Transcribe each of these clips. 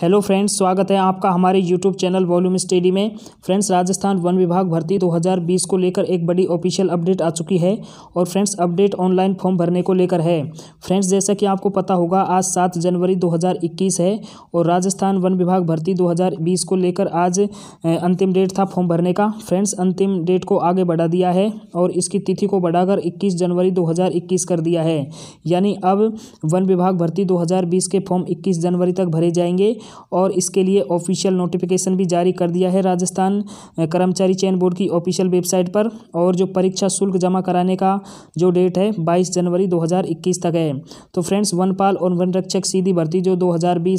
hello friends स्वागत है आपका हमारे यूट्यूब चैनल वॉल्यूम स्टडी में फ्रेंड्स राजस्थान वन विभाग भर्ती 2020 को लेकर एक बड़ी ऑफिशियल अपडेट आ चुकी है और फ्रेंड्स अपडेट ऑनलाइन फॉर्म भरने को लेकर है फ्रेंड्स जैसा कि आपको पता होगा आज 7 जनवरी 2021 है और राजस्थान वन विभाग भर्ती दो को लेकर आज अंतिम डेट था फॉर्म भरने का फ्रेंड्स अंतिम डेट को आगे बढ़ा दिया है और इसकी तिथि को बढ़ाकर इक्कीस जनवरी दो कर दिया है यानी अब वन विभाग भर्ती दो के फॉर्म इक्कीस जनवरी तक भरे जाएंगे और इसके लिए ऑफिशियल नोटिफिकेशन भी जारी कर दिया है राजस्थान कर्मचारी चयन बोर्ड की ऑफिशियल वेबसाइट पर और जो परीक्षा शुल्क जमा कराने का जो डेट है बाईस जनवरी दो तक है तो फ्रेंड्स वनपाल और वन रक्षक सीधी भर्ती जो दो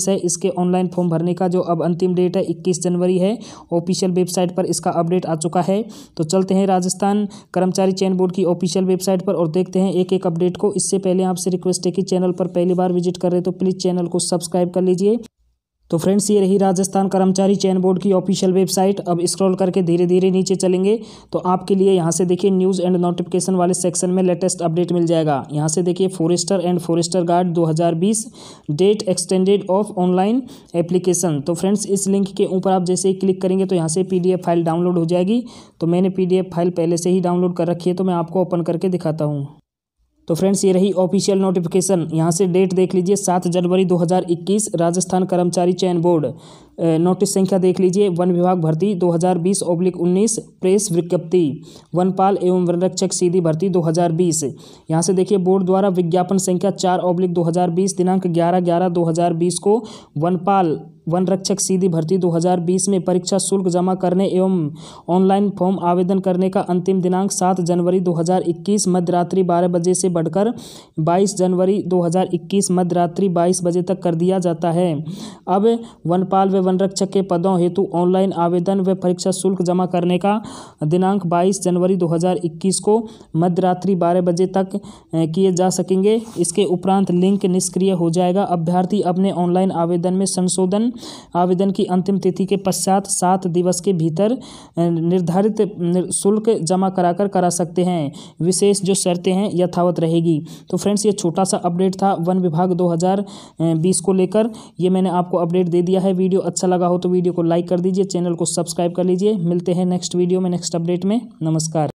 है इसके ऑनलाइन फॉर्म भरने का जो अब अंतिम डेट है इक्कीस जनवरी है ऑफिशियल वेबसाइट पर इसका अपडेट आ चुका है तो चलते हैं राजस्थान कर्मचारी चयन बोर्ड की ऑफिशियल वेबसाइट पर और देखते हैं एक एक अपडेट को इससे पहले आपसे रिक्वेस्ट है कि चैनल पर पहली बार विजिट कर रहे तो प्लीज़ चैनल को सब्सक्राइब कर लीजिए तो फ्रेंड्स ये रही राजस्थान कर्मचारी चयन बोर्ड की ऑफिशियल वेबसाइट अब स्क्रॉल करके धीरे धीरे नीचे चलेंगे तो आपके लिए यहाँ से देखिए न्यूज़ एंड नोटिफिकेशन वाले सेक्शन में लेटेस्ट अपडेट मिल जाएगा यहाँ से देखिए forester and forester guard 2020 date extended of online application तो फ्रेंड्स इस लिंक के ऊपर आप जैसे ही क्लिक करेंगे तो यहाँ से पी फाइल डाउनलोड हो जाएगी तो मैंने पी फाइल पहले से ही डाउनलोड कर रखी है तो मैं आपको ओपन करके दिखाता हूँ तो फ्रेंड्स ये रही ऑफिशियल नोटिफिकेशन यहाँ से डेट देख लीजिए सात जनवरी 2021 राजस्थान कर्मचारी चयन बोर्ड नोटिस संख्या देख लीजिए वन विभाग भर्ती 2020 ओब्लिक 19 प्रेस विज्ञप्ति वनपाल एवं वन रक्षक सीधी भर्ती 2020 यहाँ से देखिए बोर्ड द्वारा विज्ञापन संख्या चार ओब्लिक दो दिनांक ग्यारह ग्यारह दो को वनपाल वन रक्षक सीधी भर्ती 2020 में परीक्षा शुल्क जमा करने एवं ऑनलाइन फॉर्म आवेदन करने का अंतिम दिनांक 7 जनवरी 2021 मध्यरात्रि 12 बजे से बढ़कर 22 जनवरी 2021 मध्यरात्रि 22 बजे तक कर दिया जाता है अब वनपाल व वन रक्षक के पदों हेतु ऑनलाइन आवेदन व परीक्षा शुल्क जमा करने का दिनांक बाईस जनवरी 2021 को मध्यरात्रि बारह बजे तक किए जा सकेंगे इसके उपरांत लिंक निष्क्रिय हो जाएगा अभ्यर्थी अपने ऑनलाइन आवेदन में संशोधन आवेदन की अंतिम तिथि के पश्चात सात दिवस के भीतर निर्धारित शुल्क जमा कराकर करा सकते हैं विशेष जो शर्तें हैं यथावत रहेगी तो फ्रेंड्स ये छोटा सा अपडेट था वन विभाग 2020 को लेकर ये मैंने आपको अपडेट दे दिया है वीडियो अच्छा लगा हो तो वीडियो को लाइक कर दीजिए चैनल को सब्सक्राइब कर लीजिए मिलते हैं नेक्स्ट वीडियो में नेक्स्ट अपडेट में नमस्कार